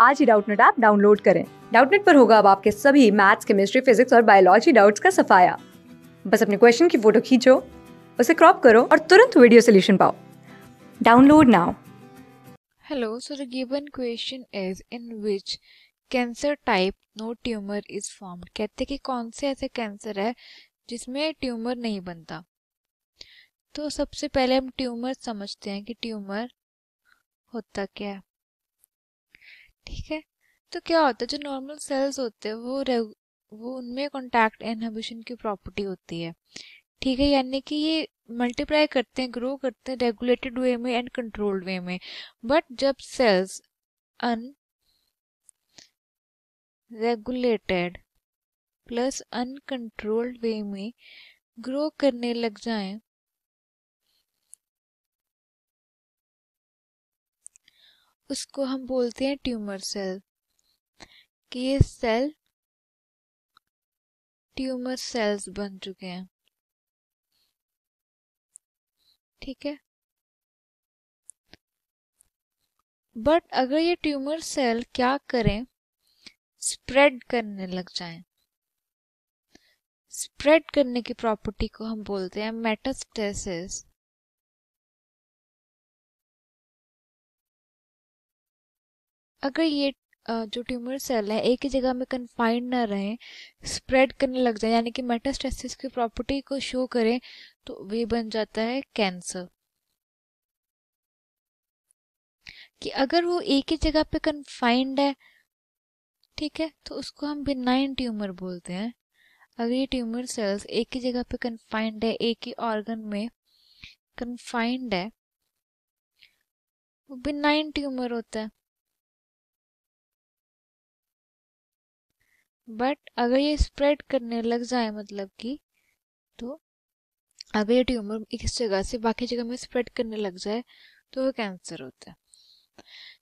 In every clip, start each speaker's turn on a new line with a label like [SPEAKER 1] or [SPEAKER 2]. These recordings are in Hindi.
[SPEAKER 1] आज ही डाउटनेट ऐप डाउनलोड करें डाउटनेट पर होगा अब आपके सभी मैथ्स केमिस्ट्री फिजिक्स और बायोलॉजी डाउट्स का सफाया बस अपने क्वेश्चन की फोटो खींचो उसे क्रॉप करो और तुरंत वीडियो सोल्यूशन पाओ download now hello so the given question is in which cancer type no tumour is form कहते कि कौन से ऐसे कैंसर है जिसमें ट्यूमर नहीं बनता तो सबसे पहले हम ट्यूमर समझते हैं कि ट्यूमर होता क्या है ठीक है तो क्या होता है जो नॉर्मल सेल्स होते हैं वो वो उनमें कॉन्टैक्ट इनहबिशन की प्रॉपर्टी होती है ठीक है यानी कि ये मल्टीप्लाई करते हैं ग्रो करते हैं रेगुलेटेड वे में एंड कंट्रोल्ड वे में बट जब cells unregulated plus
[SPEAKER 2] uncontrolled way में ग्रो करने लग जाएं उसको हम बोलते हैं ट्यूमर सेल कि ये सेल ट्यूमर सेल्स बन चुके हैं ठीक है बट अगर ये ट्यूमर सेल
[SPEAKER 1] क्या करें स्प्रेड करने लग जाएं
[SPEAKER 2] स्प्रेड करने की प्रॉपर्टी को हम बोलते हैं मेटास्टेसिस अगर ये जो ट्यूमर सेल है एक ही जगह में कन्फाइंड ना रहे स्प्रेड करने लग जाए
[SPEAKER 1] यानी कि मेटास्टेसिस की प्रॉपर्टी को शो करें तो वे बन जाता है कैंसर कि अगर वो एक ही जगह पे कन्फाइंड है ठीक है तो उसको हम बिनाइन ट्यूमर बोलते हैं अगर ये ट्यूमर सेल्स एक ही जगह पे कन्फाइंड है एक ही ऑर्गन में कन्फाइंड
[SPEAKER 2] है वो बिनाइन ट्यूमर होता है बट अगर ये स्प्रेड करने लग
[SPEAKER 1] जाए मतलब कि तो अगर ये ट्यूमर इस जगह से बाकी जगह में स्प्रेड करने लग जाए तो वो कैंसर होता है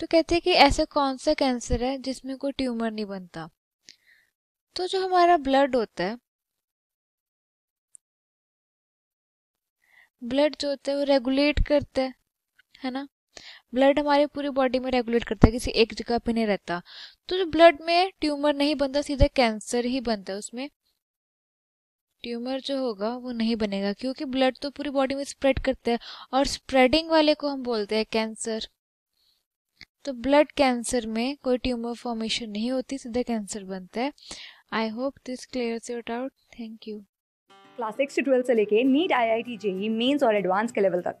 [SPEAKER 1] तो कहते हैं कि ऐसा कौन सा कैंसर है जिसमें कोई ट्यूमर नहीं बनता तो जो हमारा ब्लड होता है ब्लड जो होता है वो रेगुलेट करता है है ना ब्लड हमारे पूरी बॉडी में रेगुलेट करता है किसी एक जगह पे नहीं रहता तो जो ब्लड में ट्यूमर नहीं बनता सीधा कैंसर ही बनता है उसमें ट्यूमर जो होगा वो नहीं बनेगा क्योंकि ब्लड तो पूरी बॉडी में स्प्रेड करता है और स्प्रेडिंग वाले को हम बोलते हैं कैंसर तो ब्लड कैंसर में कोई ट्यूमर फॉर्मेशन नहीं होती सीधा कैंसर बनता है I hope this clears your out thank you class six से ट्वेल्थ से लेके NEET I I T JEE mains और एडवांस के लेवल तक